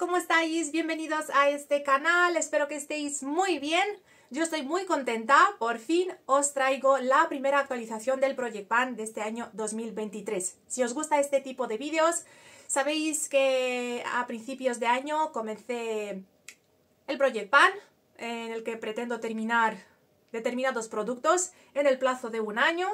¿Cómo estáis? Bienvenidos a este canal, espero que estéis muy bien. Yo estoy muy contenta, por fin os traigo la primera actualización del Project Pan de este año 2023. Si os gusta este tipo de vídeos, sabéis que a principios de año comencé el Project Pan, en el que pretendo terminar determinados productos en el plazo de un año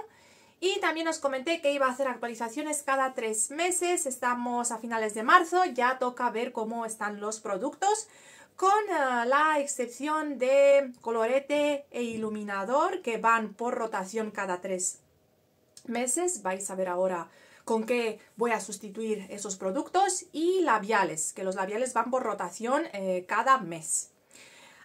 y también os comenté que iba a hacer actualizaciones cada tres meses, estamos a finales de marzo, ya toca ver cómo están los productos, con eh, la excepción de colorete e iluminador que van por rotación cada tres meses. Vais a ver ahora con qué voy a sustituir esos productos y labiales, que los labiales van por rotación eh, cada mes.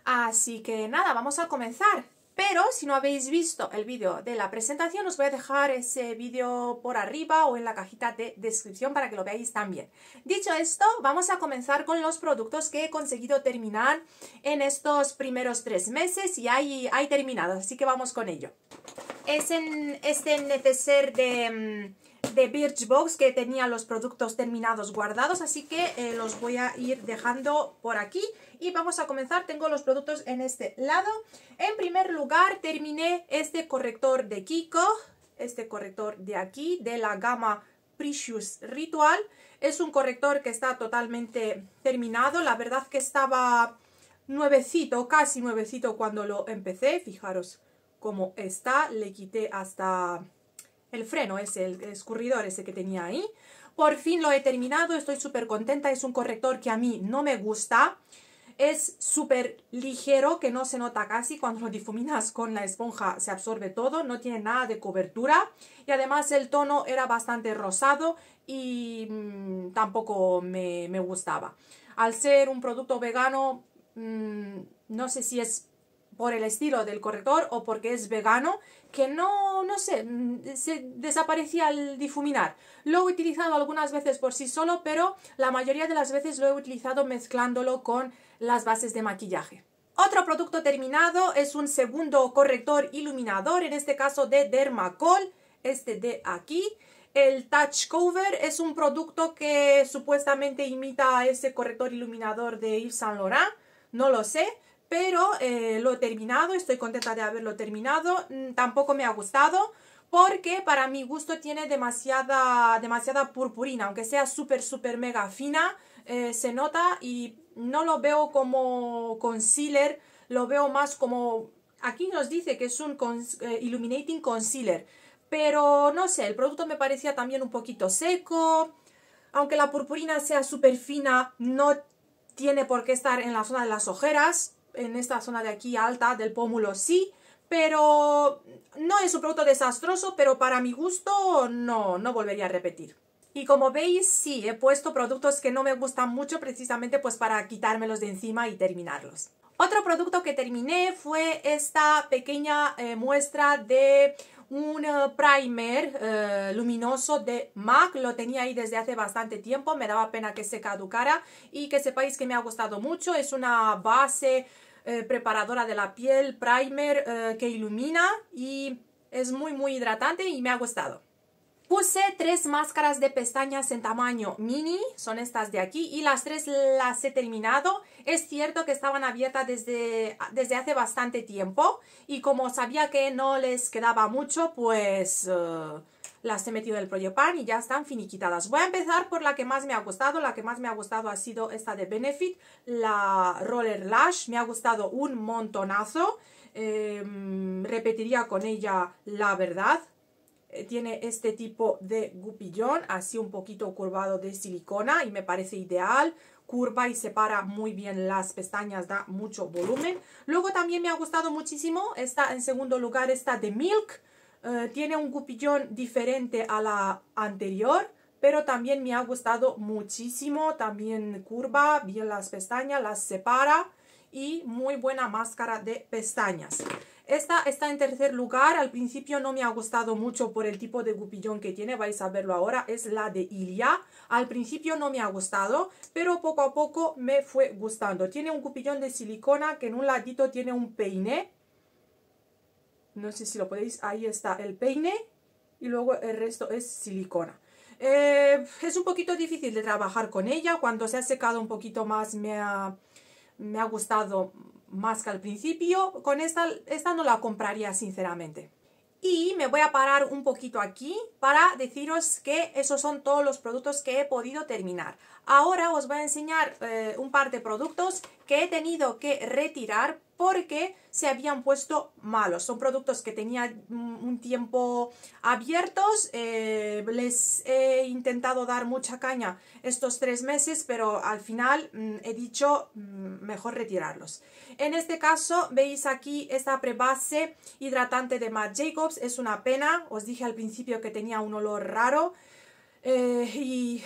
Así que nada, vamos a comenzar. Pero si no habéis visto el vídeo de la presentación, os voy a dejar ese vídeo por arriba o en la cajita de descripción para que lo veáis también. Dicho esto, vamos a comenzar con los productos que he conseguido terminar en estos primeros tres meses y hay, hay terminados, así que vamos con ello. Es en este neceser de mm, Birchbox que tenía los productos terminados guardados, así que eh, los voy a ir dejando por aquí y vamos a comenzar. Tengo los productos en este lado. En primer lugar, terminé este corrector de Kiko, este corrector de aquí, de la gama Precious Ritual. Es un corrector que está totalmente terminado. La verdad que estaba nuevecito, casi nuevecito cuando lo empecé. Fijaros cómo está. Le quité hasta el freno, ese, el escurridor ese que tenía ahí. Por fin lo he terminado, estoy súper contenta. Es un corrector que a mí no me gusta. Es súper ligero, que no se nota casi. Cuando lo difuminas con la esponja se absorbe todo, no tiene nada de cobertura. Y además el tono era bastante rosado y mm, tampoco me, gustaba. Al ser un producto vegano, mm, no sé si es por el estilo del corrector o porque es vegano, que no, no sé, mm, se desaparecía al difuminar. Lo he utilizado algunas veces por sí solo, pero la mayoría de las veces lo he utilizado mezclándolo con las bases de maquillaje. Otro producto terminado es un segundo corrector iluminador, en este caso de Dermacol, este de aquí. El Touch Cover es un producto que supuestamente imita a ese corrector iluminador de Yves Saint Laurent, no lo sé, pero eh, lo he terminado, estoy contenta de haberlo terminado, mm, tampoco me ha gustado porque para mi gusto tiene demasiada, demasiada purpurina, aunque sea súper, súper mega fina, eh, se nota y no lo veo como concealer, lo veo más como... Aquí nos dice que es un eh, Illuminating Concealer, pero no sé, el producto me parecía también un poquito seco, aunque la purpurina sea súper fina, no tiene por qué estar en la zona de las ojeras, en esta zona de aquí alta del pómulo sí, pero no es un producto desastroso, pero para mi gusto no, no volvería a repetir. Y como veis, sí, he puesto productos que no me gustan mucho precisamente pues para quitármelos de encima y terminarlos. Otro producto que terminé fue esta pequeña eh, muestra de un eh, primer eh, luminoso de MAC, lo tenía ahí desde hace bastante tiempo, me daba pena que se caducara y que sepáis que me ha gustado mucho, es una base preparadora de la piel, primer que ilumina y es muy muy hidratante y me ha gustado. Puse tres máscaras de pestañas en tamaño mini, son estas de aquí, y las tres las he terminado. Es cierto que estaban abiertas desde, desde hace bastante tiempo y como sabía que no les quedaba mucho, pues eh, las he metido en el Proyopan y ya están finiquitadas. Voy a empezar por la que más me ha gustado. La que más me ha gustado ha sido esta de Benefit, la Roller Lash. Me ha gustado un montonazo. Em, repetiría con ella la verdad eh, tiene este tipo de gupillón, así un poquito curvado de silicona y me parece ideal curva y separa muy bien las pestañas, da mucho volumen. Luego también me ha gustado muchísimo, está en segundo lugar esta de Milk, eh, tiene un cupillón diferente a la anterior, pero también me ha gustado muchísimo, también curva, bien las pestañas, las separa y muy buena máscara de pestañas. Esta está en tercer lugar, al principio no me ha gustado mucho por el tipo de cupillón que tiene, vais a verlo ahora, es la de Ilia. Al principio no me ha gustado, pero poco a poco me fue gustando. Tiene un cupillón de silicona que en un ladito tiene un peine. No sé si lo podéis, ahí está el peine y luego el resto es silicona. Eh, es un poquito difícil de trabajar con ella, cuando se ha secado un poquito más me ha, me ha gustado más que al principio. Con esta, no la compraría sinceramente. Y me voy a parar un poquito aquí para deciros que esos son todos los productos que he podido terminar. Ahora os voy a enseñar eh, un par de productos que he tenido que retirar porque se habían puesto malos. Son productos que tenía mm, un tiempo abiertos. Eh, les he intentado dar mucha caña estos tres meses, pero al final mm, he dicho mm, mejor retirarlos. En este caso veis aquí esta prebase hidratante de Matt Jacobs. Es una pena. Os dije al principio que tenía un olor raro. Eh, y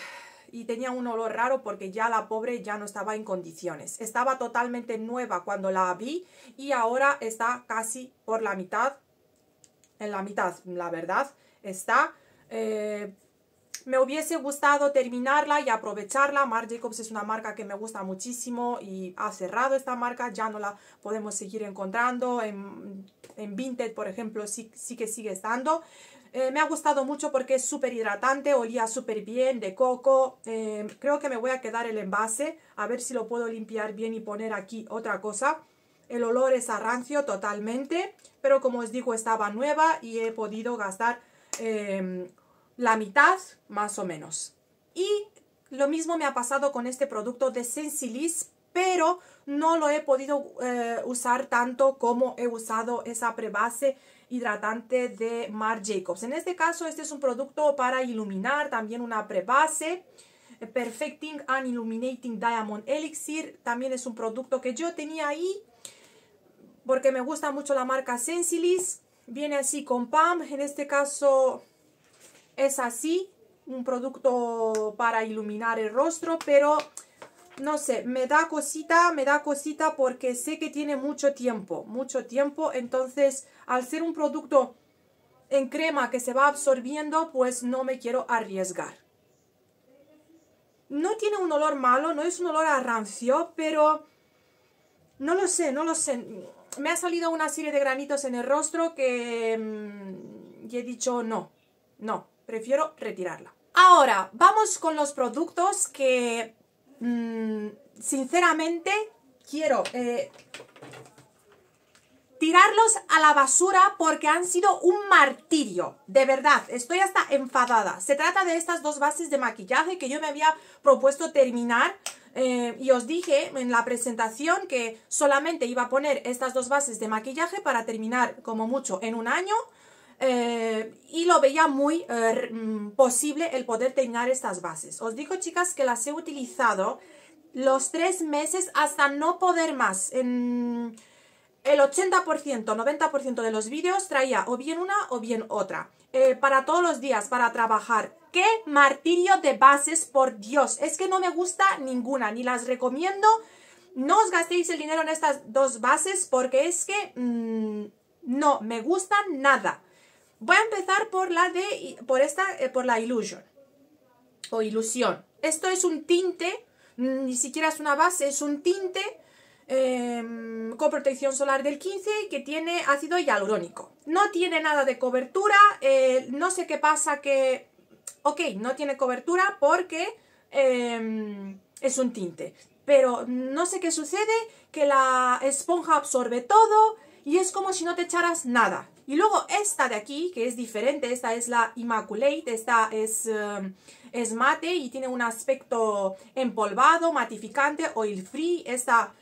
y tenía un olor raro porque ya la pobre ya no estaba en condiciones. Estaba totalmente nueva cuando la vi y ahora está casi por la mitad, en la mitad, la verdad, está... Eh, me hubiese gustado terminarla y aprovecharla. Marc Jacobs es una marca que me gusta muchísimo y ha cerrado esta marca, ya no la podemos seguir encontrando. En, en Vinted, por ejemplo, sí, sí que sigue estando. Eh, me ha gustado mucho porque es súper hidratante, olía súper bien de coco. Eh, creo que me voy a quedar el envase, a ver si lo puedo limpiar bien y poner aquí otra cosa. El olor es a rancio totalmente, pero como os digo, estaba nueva y he podido gastar em, la mitad más o menos. Y lo mismo me ha pasado con este producto de Sensilis pero no lo he podido eh, usar tanto como he usado esa prebase hidratante de Marc Jacobs. En este caso, este es un producto para iluminar, también una prebase. Eh, Perfecting and Illuminating Diamond Elixir, también es un producto que yo tenía ahí, porque me gusta mucho la marca Sensilis. Viene así con PAM, en este caso es así, un producto para iluminar el rostro, pero no sé, me da cosita, me da cosita porque sé que tiene mucho tiempo, mucho tiempo, entonces al ser un producto en crema que se va absorbiendo, pues no me quiero arriesgar. No tiene un olor malo, no es un olor a rancio, pero no lo sé, no lo sé. Me ha salido una serie de granitos en el rostro que mm, y he dicho no, no, prefiero retirarla. Ahora, vamos con los productos que Mm, sinceramente, quiero eh, tirarlos a la basura porque han sido un martirio. De verdad, estoy hasta enfadada. Se trata de estas dos bases de maquillaje que yo me había propuesto terminar. Eh, y os dije en la presentación que solamente iba a poner estas dos bases de maquillaje para terminar como mucho en un año eh, y lo veía muy eh, mm, posible el poder teñar estas bases. Os digo, chicas, que las he utilizado los tres meses hasta no poder más. En el 80%, 90% de los vídeos traía o bien una o bien otra. Eh, para todos los días, para trabajar. ¡Qué martirio de bases, por Dios! Es que no me gusta ninguna, ni las recomiendo. No os gastéis el dinero en estas dos bases porque es que mm, no me gustan nada. Voy a empezar por la de, por esta, eh, por la illusion o ilusión. Esto es un tinte, mm, ni siquiera es una base, es un tinte em, con protección solar del 15 que tiene ácido hialurónico. No tiene nada de cobertura, eh, no sé qué pasa que... Ok, no tiene cobertura porque em, es un tinte pero no sé qué sucede, que la esponja absorbe todo y es como si no te echaras nada. Y luego esta de aquí, que es diferente, esta es la Immaculate, esta es, eh, es mate y tiene un aspecto empolvado, matificante, oil free. Esta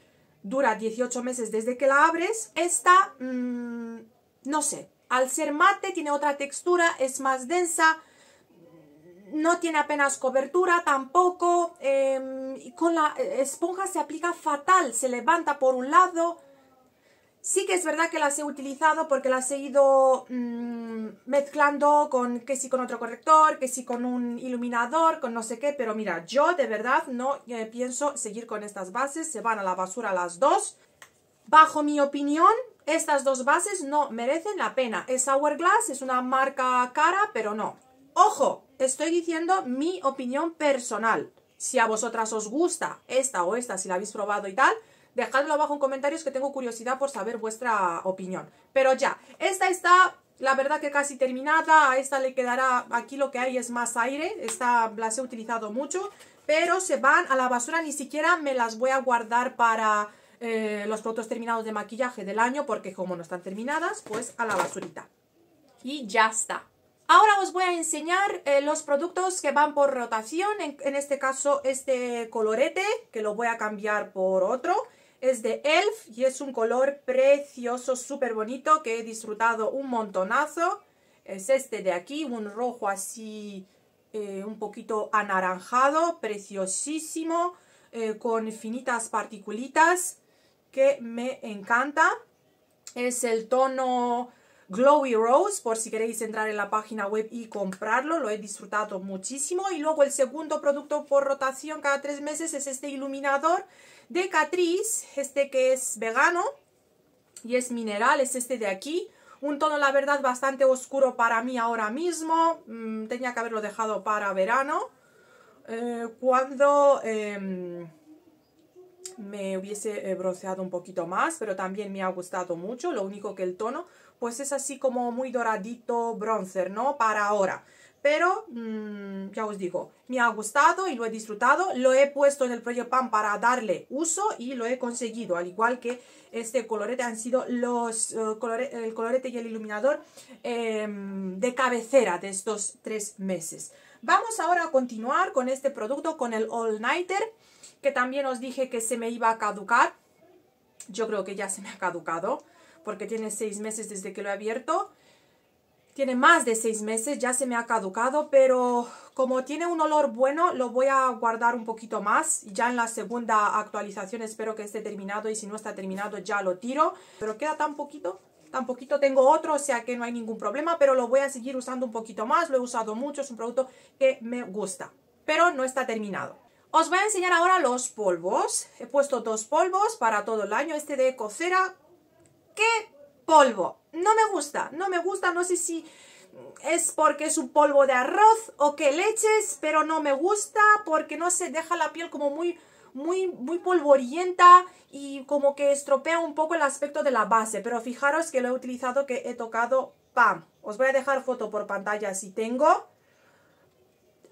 dura 18 meses desde que la abres. Esta, mm, no sé, al ser mate tiene otra textura, es más densa, no tiene apenas cobertura tampoco, eh, con la eh, esponja se aplica fatal, se levanta por un lado, Sí que es verdad que las he utilizado porque las he ido mm, mezclando con que sí con otro corrector, que sí con un iluminador, con no sé qué, pero mira, yo de verdad no eh, pienso seguir con estas bases, se van a la basura las dos. Bajo mi opinión, estas dos bases no merecen la pena. Es Hourglass, es una marca cara, pero no. Ojo, estoy diciendo mi opinión personal. Si a vosotras os gusta esta o esta, si la habéis probado y tal, Dejadlo abajo en comentarios que tengo curiosidad por saber vuestra opinión. Pero ya, esta está la verdad que casi terminada, a esta le quedará, aquí lo que hay es más aire, esta las he utilizado mucho, pero se van a la basura, ni siquiera me las voy a guardar para eh, los productos terminados de maquillaje del año, porque como no están terminadas, pues a la basurita. Y ya está. Ahora os voy a enseñar eh, los productos que van por rotación, en este caso este colorete, que lo voy a cambiar por otro, es de Elf y es un color precioso, súper bonito, que he disfrutado un montonazo. Es este de aquí, un rojo así eh, un poquito anaranjado, preciosísimo, eh, con finitas particulitas, que me encanta. Es el tono Glowy Rose, por si queréis entrar en la página web y comprarlo, lo he disfrutado muchísimo. Y luego el segundo producto por rotación cada tres meses es este iluminador de Catrice, este que es vegano y es mineral, es este de aquí. Un tono, la verdad, bastante oscuro para mí ahora mismo. Mm, tenía que haberlo dejado para verano. Eh, cuando em, me hubiese eh, bronceado un poquito más, pero también me ha gustado mucho. Lo único que el tono, pues es así como muy doradito bronzer, ¿no? Para ahora pero mm, ya os digo, me ha gustado y lo he disfrutado, lo he puesto en el proyecto Pan para darle uso y lo he conseguido, al igual que este colorete han sido los eh, el colorete y el iluminador em, de cabecera de estos tres meses. Vamos ahora a continuar con este producto, con el All Nighter, que también os dije que se me iba a caducar, yo creo que ya se me ha caducado, porque tiene seis meses desde que lo he abierto, tiene más de seis meses, ya se me ha caducado, pero como tiene un olor bueno, lo voy a guardar un poquito más. Ya en la segunda actualización espero que esté terminado y si no está terminado ya lo tiro. Pero queda tan poquito, tan poquito. Tengo otro, o sea que no hay ningún problema, pero lo voy a seguir usando un poquito más. Lo he usado mucho, es un producto que me gusta, pero no está terminado. Os voy a enseñar ahora los polvos. He puesto dos polvos para todo el año. Este de cocera. ¡Qué polvo! no me gusta, no me gusta, no sé si es porque es un polvo de arroz o que leches, pero no me gusta porque no se deja la piel como muy muy muy polvorienta y como que estropea un poco el aspecto de la base, pero fijaros que lo he utilizado que he tocado pam. Os voy a dejar foto por pantalla si tengo.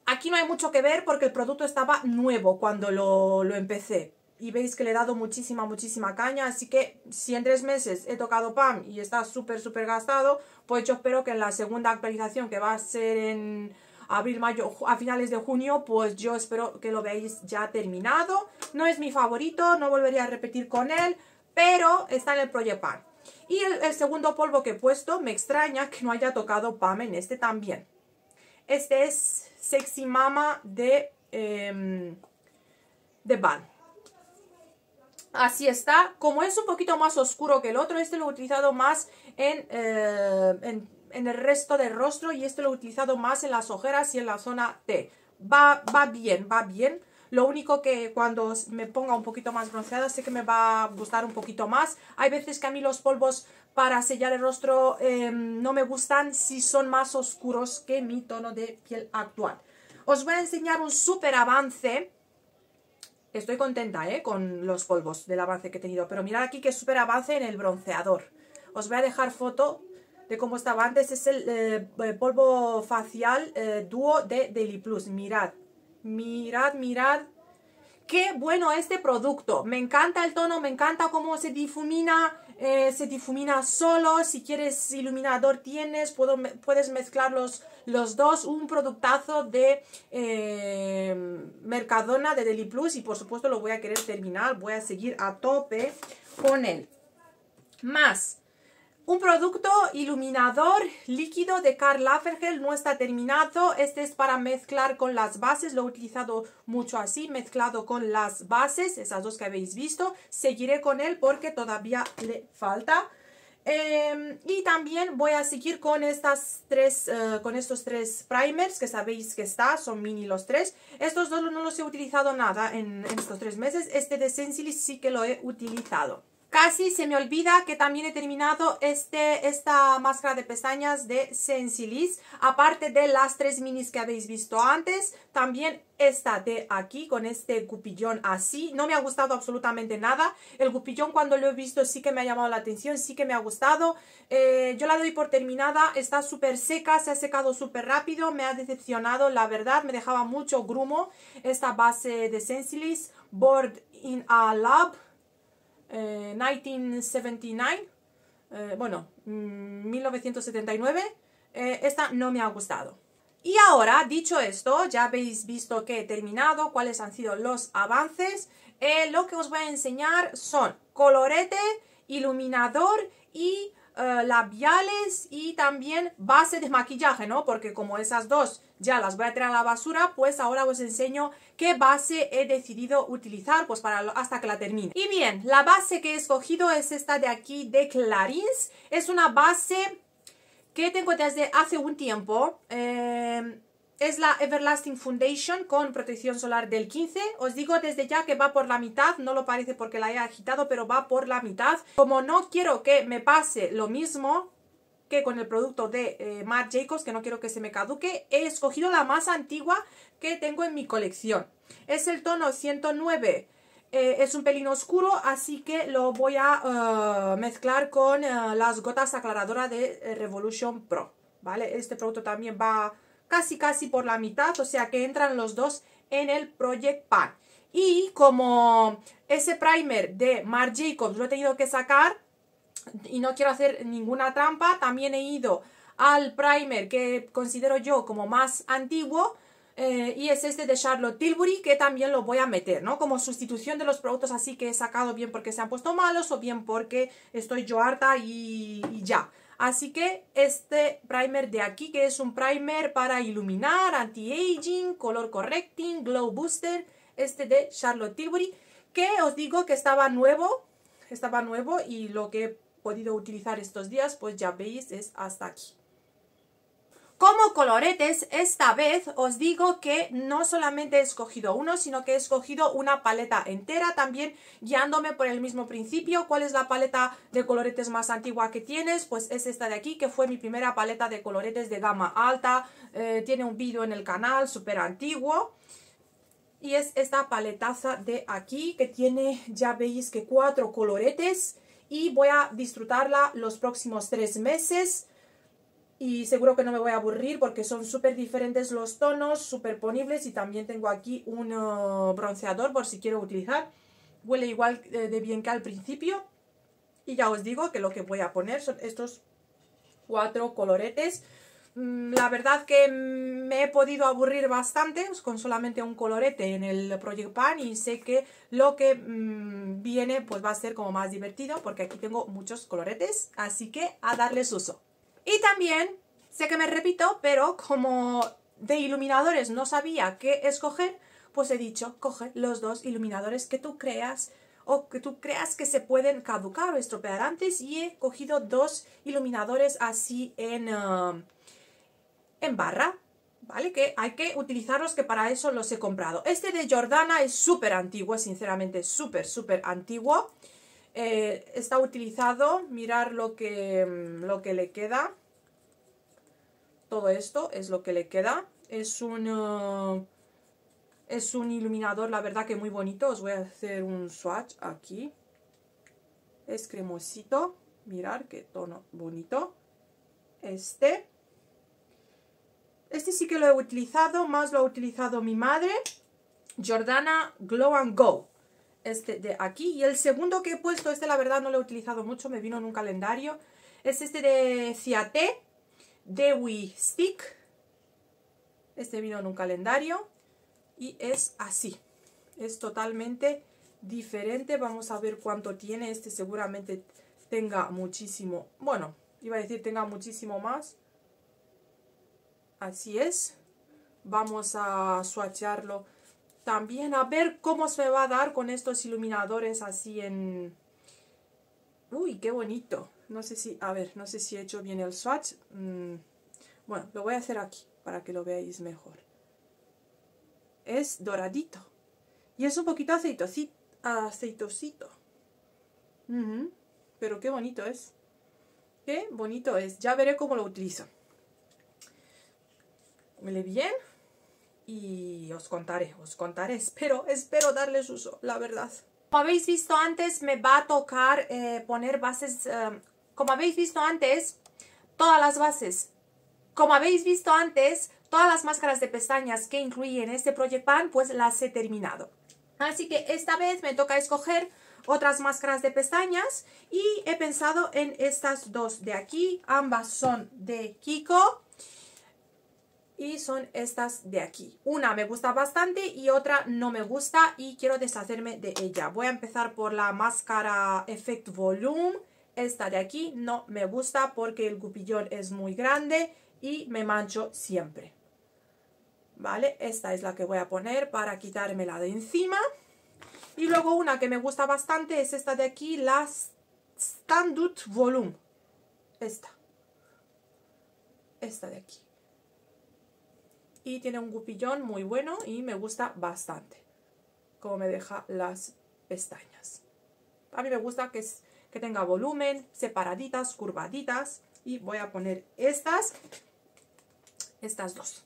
Aquí no hay mucho que ver porque el producto estaba nuevo cuando lo, lo empecé y veis que le he dado muchísima, muchísima caña, así que si en tres meses he tocado PAM y está súper, súper gastado, pues yo espero que en la segunda actualización, que va a ser en abril, mayo, a finales de junio, pues yo espero que lo veáis ya terminado. No es mi favorito, no volvería a repetir con él, pero está en el Project PAM. Y el, segundo polvo que he puesto, me extraña que no haya tocado PAM en este también. Este es Sexy Mama de, em, de Así está, como es un poquito más oscuro que el otro, este lo he utilizado más eh, en, en, el resto del rostro y este lo he utilizado más en las ojeras y en la zona T. Va, va bien, va bien. Lo único que cuando me ponga un poquito más bronceada sé que me va a gustar un poquito más. Hay veces que a mí los polvos para sellar el rostro em, no me gustan si son más oscuros que mi tono de piel actual. Os voy a enseñar un súper avance Estoy contenta ¿eh? con los polvos del avance que he tenido. Pero mirad aquí que súper avance en el bronceador. Os voy a dejar foto de cómo estaba antes. Es el eh, polvo facial Duo eh, dúo de Daily Plus. Mirad, mirad, mirad. Qué bueno este producto. Me encanta el tono, me encanta cómo se difumina eh, se difumina solo, si quieres iluminador tienes, puedo, puedes mezclar los, dos, un productazo de eh, Mercadona, de Deli Plus y por supuesto lo voy a querer terminar, voy a seguir a tope con él. Más, un producto iluminador líquido de Karl Lagerfeld no está terminado. Este es para mezclar con las bases. Lo he utilizado mucho así, mezclado con las bases, esas dos que habéis visto. Seguiré con él porque todavía le falta. Em, y también voy a seguir con, estas tres, eh, con estos tres primers que sabéis que está, son mini los tres. Estos dos no los he utilizado nada en, estos tres meses. Este de Sensilis sí que lo he utilizado. Casi se me olvida que también he terminado este, esta máscara de pestañas de Sensilis. Aparte de las tres minis que habéis visto antes, también esta de aquí con este cupillón así. No me ha gustado absolutamente nada. El cupillón cuando lo he visto sí que me ha llamado la atención, sí que me ha gustado. Eh, yo la doy por terminada, está súper seca, se ha secado súper rápido, me ha decepcionado, la verdad. Me dejaba mucho grumo esta base de Sensilis Board in a Lab 1979, eh, eh, bueno, 1979, mm, eh, esta no me ha gustado. Y ahora, dicho esto, ya habéis visto que he terminado, cuáles han sido los avances. lo que os voy a enseñar son colorete, iluminador y eh, labiales y también base de maquillaje, ¿no? Porque como esas dos ya las voy a tirar a la basura, pues ahora os enseño qué base he decidido utilizar, pues para hasta que la termine. Y bien, la base que he escogido es esta de aquí de Clarins. Es una base que tengo desde hace un tiempo. Eh, es la Everlasting Foundation con protección solar del 15. Os digo desde ya que va por la mitad, no lo parece porque la he agitado, pero va por la mitad. Como no quiero que me pase lo mismo que con el producto de eh, Marc Jacobs, que no quiero que se me caduque, he escogido la más antigua que tengo en mi colección. Es el tono 109, eh, es un pelín oscuro, así que lo voy a eh, mezclar con las gotas aclaradoras de Revolution Pro, ¿vale? Este producto también va casi casi por la mitad, o sea que entran los dos en el Project Pack. Y como ese primer de Marc Jacobs lo he tenido que sacar y no quiero hacer ninguna trampa, también he ido al primer que considero yo como más antiguo eh, y es este de Charlotte Tilbury que también lo voy a meter, ¿no? Como sustitución de los productos así que he sacado bien porque se han puesto malos o bien porque estoy yo harta y ya. Así que este primer de aquí, que es un primer para iluminar, anti-aging, color correcting, glow booster, este de Charlotte Tilbury, que os digo que estaba nuevo, estaba nuevo y lo que he podido utilizar estos días, pues ya veis, es hasta aquí. Como coloretes, esta vez os digo que no solamente he escogido uno, sino que he escogido una paleta entera, también guiándome por el mismo principio. ¿Cuál es la paleta de coloretes más antigua que tienes? Pues es esta de aquí, que fue mi primera paleta de coloretes de gama alta. Eh, tiene un vídeo en el canal, súper antiguo. Y es esta paletaza de aquí, que tiene, ya veis que cuatro coloretes. Y voy a disfrutarla los próximos tres meses y seguro que no me voy a aburrir porque son súper diferentes los tonos, ponibles. y también tengo aquí un uh, bronceador por si quiero utilizar. Huele igual eh, de bien que al principio y ya os digo que lo que voy a poner son estos cuatro coloretes. Mm, la verdad que me he podido aburrir bastante con solamente un colorete en el Project Pan y sé que lo que mm, viene pues va a ser como más divertido porque aquí tengo muchos coloretes, así que a darles uso. Y también, sé que me repito, pero como de iluminadores no sabía qué escoger, pues he dicho, coge los dos iluminadores que tú creas o que tú creas que se pueden caducar o estropear antes y he cogido dos iluminadores así en, um, en barra, ¿vale? Que hay que utilizarlos, que para eso los he comprado. Este de Jordana es súper antiguo, sinceramente súper, súper antiguo. Eh, está utilizado, mirar lo que, mm, lo que le queda. Todo esto es lo que le queda. Es un, eh, es un iluminador, la verdad que muy bonito. Os voy a hacer un swatch aquí. Es cremosito. Mirar qué tono bonito. Este. Este sí que lo he utilizado, más lo ha utilizado mi madre. Jordana Glow and Go este de aquí. Y el segundo que he puesto, este la verdad no lo he utilizado mucho, me vino en un calendario. Es este de Ciate, We Stick. Este vino en un calendario y es así. Es totalmente diferente. Vamos a ver cuánto tiene. Este seguramente tenga muchísimo. Bueno, iba a decir tenga muchísimo más. Así es. Vamos a swatcharlo también a ver cómo se va a dar con estos iluminadores así en... Uy, qué bonito. No sé si, a ver, no sé si he hecho bien el swatch. Mm, bueno, lo voy a hacer aquí para que lo veáis mejor. Es doradito. Y es un poquito aceitosito. Pero qué bonito es. Qué bonito es. Ya veré cómo lo utilizo. ¿Me bien? y os contaré, os contaré, espero, espero darles uso, la verdad. Como habéis visto antes, me va a tocar eh, poner bases, eh, como habéis visto antes, todas las bases. Como habéis visto antes, todas las máscaras de pestañas que en este Project Pan, pues las he terminado. Así que esta vez me toca escoger otras máscaras de pestañas y he pensado en estas dos de aquí, ambas son de Kiko y son estas de aquí. Una me gusta bastante y otra no me gusta y quiero deshacerme de ella. Voy a empezar por la máscara Effect Volume. Esta de aquí no me gusta porque el cupillón es muy grande y me mancho siempre. ¿Vale? Esta es la que voy a poner para quitármela de encima. Y luego una que me gusta bastante es esta de aquí, la Standard Volume. Esta. Esta de aquí y tiene un gupillón muy bueno y me gusta bastante como me deja las pestañas. A mí me gusta que, es, que tenga volumen, separaditas, curvaditas y voy a poner estas, estas dos.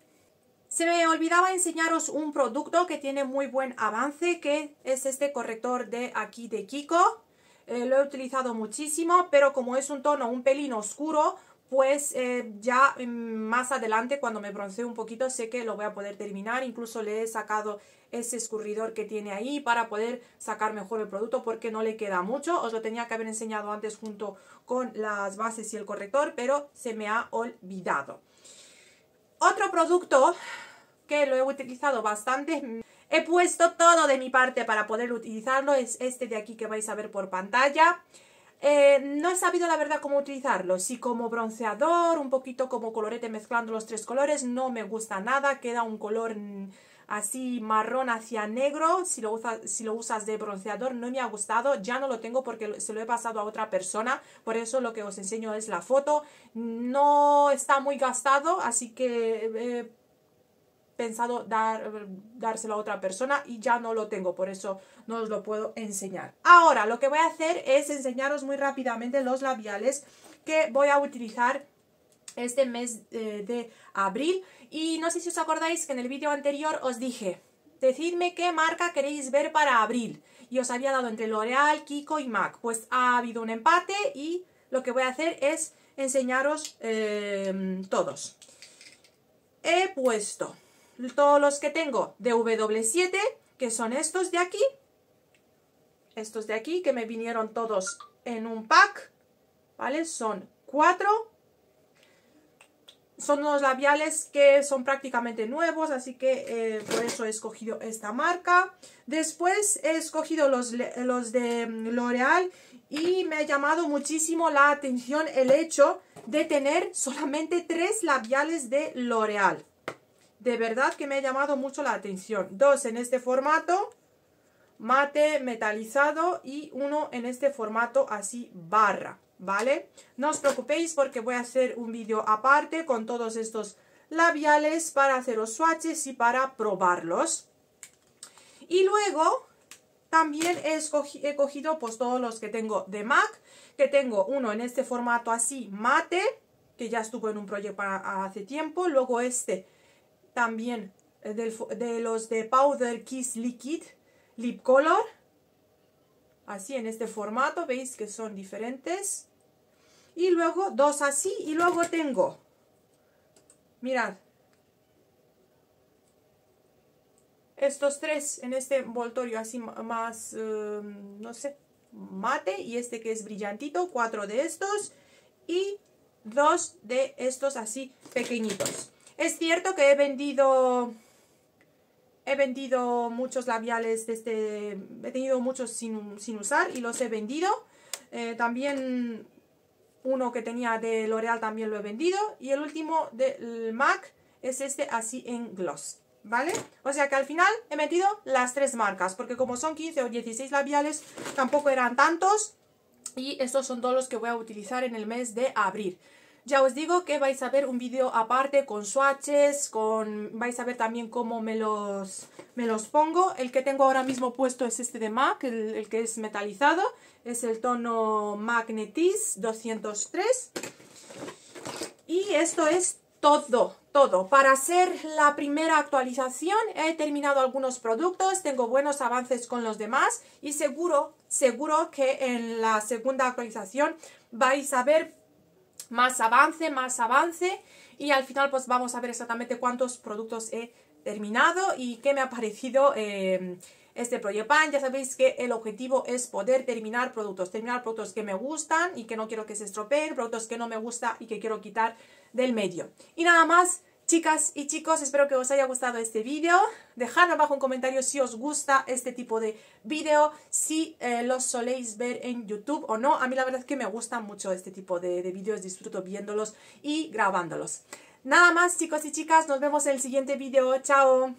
Se me olvidaba enseñaros un producto que tiene muy buen avance, que es este corrector de aquí de Kiko. Eh, lo he utilizado muchísimo, pero como es un tono un pelín oscuro, pues eh, ya mm, más adelante cuando me broncee un poquito sé que lo voy a poder terminar. Incluso le he sacado ese escurridor que tiene ahí para poder sacar mejor el producto porque no le queda mucho. Os lo tenía que haber enseñado antes junto con las bases y el corrector, pero se me ha olvidado. Otro producto que lo he utilizado bastante, mm, he puesto todo de mi parte para poder utilizarlo, es este de aquí que vais a ver por pantalla. Eh, no he sabido la verdad cómo utilizarlo, si como bronceador, un poquito como colorete mezclando los tres colores, no me gusta nada, queda un color así marrón hacia negro, si lo, si lo usas de bronceador no me ha gustado, ya no lo tengo porque se lo he pasado a otra persona, por eso lo que os enseño es la foto, no está muy gastado, así que... Eh, pensado dar, dárselo a otra persona y ya no lo tengo, por eso no os lo puedo enseñar. Ahora, lo que voy a hacer es enseñaros muy rápidamente los labiales que voy a utilizar este mes eh, de, abril. Y no sé si os acordáis que en el vídeo anterior os dije, decidme qué marca queréis ver para abril. Y os había dado entre L'Oreal, Kiko y MAC. Pues ha habido un empate y lo que voy a hacer es enseñaros eh, todos. He puesto todos los que tengo de W7, que son estos de aquí, estos de aquí, que me vinieron todos en un pack, ¿vale? Son cuatro. Son los labiales que son prácticamente nuevos, así que eh, por eso he escogido esta marca. Después he escogido los, los de mm, L'Oreal y me ha llamado muchísimo la atención el hecho de tener solamente tres labiales de L'Oreal de verdad que me ha llamado mucho la atención. Dos en este formato mate metalizado y uno en este formato así barra, ¿vale? No os preocupéis porque voy a hacer un vídeo aparte con todos estos labiales para haceros swatches y para probarlos. Y luego también he, cogido pues todos los que tengo de MAC, que tengo uno en este formato así mate, que ya estuvo en un proyecto hace tiempo, luego este también eh, de los de Powder Kiss Liquid Lip Color. Así en este formato, veis que son diferentes. Y luego dos así y luego tengo, mirad, estos tres en este envoltorio así más, em, no sé, mate y este que es brillantito, cuatro de estos y dos de estos así pequeñitos. Es cierto que he vendido... He vendido muchos labiales este, He tenido muchos sin, usar y los he vendido. Eh, también uno que tenía de L'Oreal también lo he vendido. Y el último del MAC es este así en gloss. ¿Vale? O sea que al final he metido las tres marcas, porque como son 15 o 16 labiales, tampoco eran tantos. Y estos son todos los que voy a utilizar en el mes de abril. Ya os digo que vais a ver un vídeo aparte con swatches, con vais a ver también cómo me los, los pongo. El que tengo ahora mismo puesto es este de MAC, el, que es metalizado. Es el tono Magnetis 203. Y esto es todo, todo. Para hacer la primera actualización he terminado algunos productos, tengo buenos avances con los demás y seguro, seguro que en la segunda actualización vais a ver más avance, más avance y al final pues vamos a ver exactamente cuántos productos he terminado y qué me ha parecido em, este proyecto. Pan. Ya sabéis que el objetivo es poder terminar productos, terminar productos que me gustan y que no quiero que se estropeen, productos que no me gusta y que quiero quitar del medio. Y nada más, Chicas y chicos, espero que os haya gustado este vídeo. Dejad abajo un comentario si os gusta este tipo de vídeo, si eh, los soléis ver en YouTube o no. A mí la verdad es que me gusta mucho este tipo de, de vídeos, disfruto viéndolos y grabándolos. Nada más chicos y chicas, nos vemos en el siguiente vídeo. ¡Chao!